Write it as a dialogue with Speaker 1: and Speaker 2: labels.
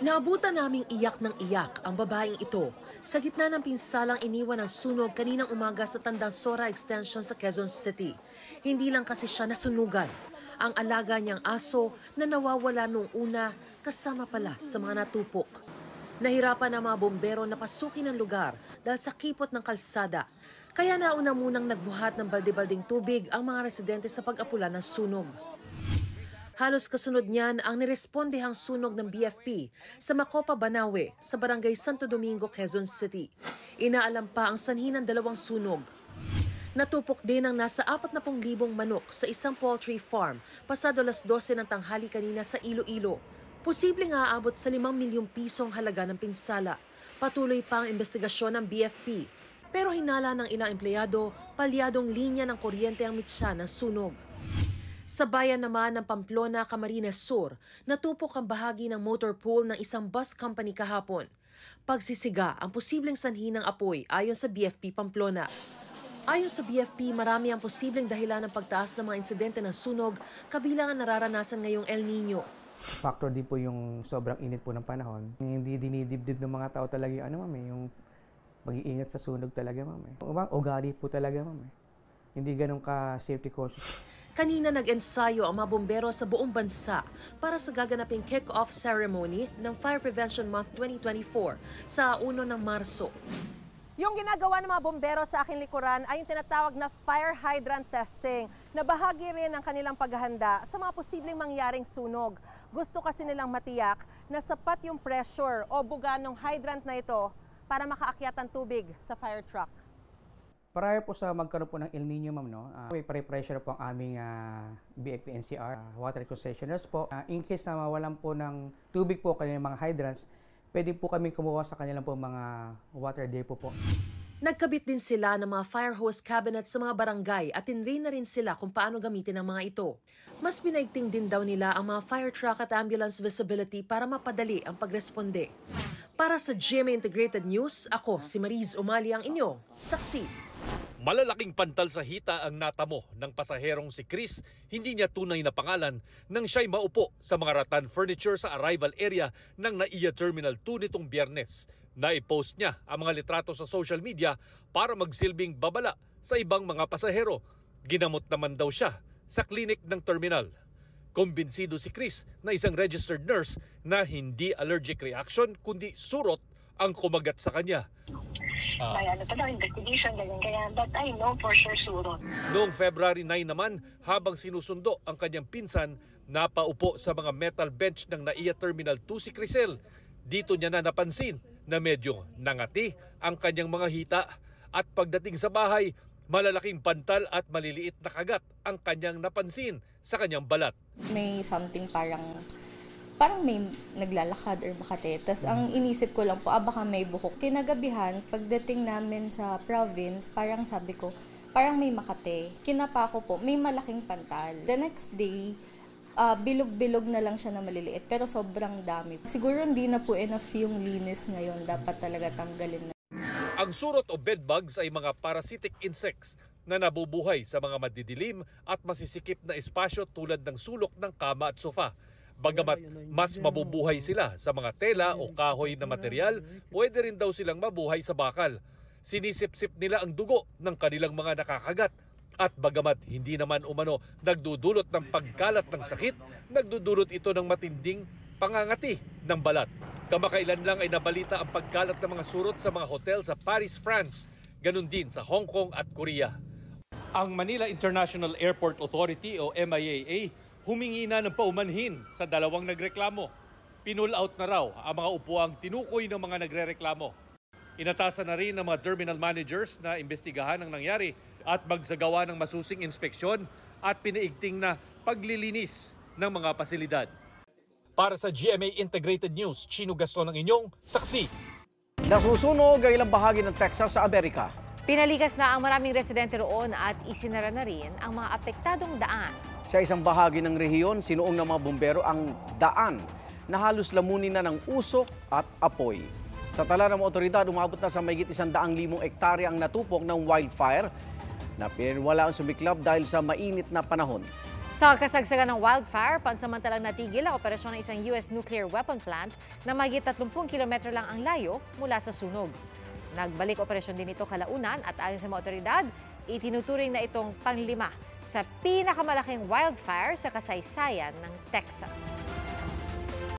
Speaker 1: Naabutan naming iyak ng iyak ang babaeng ito sa gitna ng pinsalang iniwan ng sunog kaninang umaga sa Tandang Sora Extension sa Quezon City. Hindi lang kasi siya nasunugan. Ang alaga niyang aso na nawawala noong una kasama pala sa mga natupok. Nahirapan ang mga bombero na pasukin ang lugar dahil sa kipot ng kalsada. Kaya nauna munang nagbuhat ng balde-balding tubig ang mga residente sa pag-apula ng sunog. Halos kasunod niyan ang nirespondehang sunog ng BFP sa Macopa, Banawe sa barangay Santo Domingo, Quezon City. Inaalam pa ang sanhi ng dalawang sunog. Natupok din ang nasa 40,000 manok sa isang poultry farm pasado alas 12 ng tanghali kanina sa Iloilo. Posible nga aabot sa 5 milyong pisong halaga ng pinsala. Patuloy pa ang investigasyon ng BFP pero hinala ng ilang empleyado, palyadong linya ng kuryente ang mitsa ng sunog. Sa bayan naman ng Pamplona, Camarines Sur, natupok ang bahagi ng motor pool ng isang bus company kahapon. Pagsisiga ang posibleng sanhi ng apoy ayon sa BFP Pamplona. Ayon sa BFP, marami ang posibleng dahilan ng pagtaas ng mga insidente ng sunog kabilang ang nararanasan ngayong El Nino.
Speaker 2: Factor din po yung sobrang init po ng panahon. Hindi dinidibdib ng mga tao talaga yung ano ma'am eh, yung pag-iingat sa sunog talaga ma'am eh. Ugali po talaga ma'am eh. Hindi ganun ka safety cautious.
Speaker 1: Kanina nag-ensayo ang mga bombero sa buong bansa para sa gaganaping kick-off ceremony ng Fire Prevention Month 2024 sa 1 ng Marso. Yung ginagawa ng mga bombero sa aking likuran ay yung tinatawag na fire hydrant testing na bahagi rin ng kanilang paghahanda sa mga posibleng mangyaring sunog. Gusto kasi nilang matiyak na sapat yung pressure o buga ng hydrant na ito para makaakyat ang tubig sa fire truck.
Speaker 2: Para po sa magkaroon po ng El Nino, ma'am, no, uh, may pre-pressure po ang aming uh, ah, BFPNCR, uh, ah, water concessioners po. Uh, in case na mawalan po ng tubig po kanilang mga hydrants, pwede po kami kumuha sa kanilang po mga water depot po.
Speaker 1: Nagkabit din sila ng mga fire hose cabinet sa mga barangay at tinrain na rin sila kung paano gamitin ang mga ito. Mas pinaigting din daw nila ang mga fire truck at ambulance visibility para mapadali ang pagresponde. Para sa GMA Integrated News, ako si Mariz Umali ang inyo. saksi.
Speaker 3: Malalaking pantal sa hita ang natamo ng pasaherong si Chris, hindi niya tunay na pangalan, nang siya'y maupo sa mga ratan furniture sa arrival area ng NAIA Terminal 2 nitong biyernes. Naipost niya ang mga litrato sa social media para magsilbing babala sa ibang mga pasahero. Ginamot naman daw siya sa klinik ng terminal. Kumbinsido si Chris na isang registered nurse na hindi allergic reaction kundi surot ang kumagat sa kanya. Uh, ah. Ay,
Speaker 1: ano pa daw, investigation, ganyan, But I know for sure surot.
Speaker 3: Noong February 9 naman, habang sinusundo ang kanyang pinsan, napaupo sa mga metal bench ng NAIA Terminal 2 si Crisel. Dito niya na napansin na medyo nangati ang kanyang mga hita at pagdating sa bahay, Malalaking pantal at maliliit na kagat ang kanyang napansin sa kanyang balat.
Speaker 2: May something parang parang may naglalakad or makate. Tapos ang inisip ko lang po, ah baka may buhok. Kinagabihan, pagdating namin sa province, parang sabi ko, parang may makate. Kinapa ko po, may malaking pantal. The next day, uh, bilog-bilog na lang siya na maliliit, pero sobrang dami. Siguro hindi na po enough yung linis ngayon, dapat talaga tanggalin na.
Speaker 3: Ang surot o bedbugs ay mga parasitic insects na nabubuhay sa mga madidilim at masisikip na espasyo tulad ng sulok ng kama at sofa. Bagamat mas mabubuhay sila sa mga tela o kahoy na material, pwede rin daw silang mabuhay sa bakal. Sinisipsip nila ang dugo ng kanilang mga nakakagat at bagamat hindi naman umano nagdudulot ng pagkalat ng sakit, nagdudulot ito ng matinding pangangati ng balat. Kamakailan lang ay nabalita ang pagkalat ng mga surot sa mga hotel sa Paris, France, ganun din sa Hong Kong at Korea. Ang Manila International Airport Authority o MIAA humingi na ng paumanhin sa dalawang nagreklamo. Pinul out na raw ang mga upuang tinukoy ng mga nagrereklamo. Inatasan na rin ng mga terminal managers na imbestigahan ang nangyari at magsagawa ng masusing inspeksyon at pinaigting na paglilinis ng mga pasilidad. Para sa GMA Integrated News, Chino Gaston ang inyong saksi.
Speaker 2: Nasusunog ang ilang bahagi ng Texas sa Amerika.
Speaker 1: Pinalikas na ang maraming residente roon at isinara na rin ang mga apektadong daan.
Speaker 2: Sa isang bahagi ng rehiyon, sinuong ng mga bumbero ang daan na halos lamunin na ng usok at apoy. Sa tala ng mga otoridad, umabot na sa mayigit isang daang limong ektarya ang natupok ng wildfire na pinwala ang sumiklab dahil sa mainit na panahon.
Speaker 1: Sa kasagsagan ng wildfire, pansamantalang natigil ang operasyon ng isang U.S. nuclear weapon plant na magit 30 kilometro lang ang layo mula sa sunog. Nagbalik operasyon din ito kalaunan at ayon sa mga otoridad, itinuturing na itong panglima sa pinakamalaking wildfire sa kasaysayan ng Texas.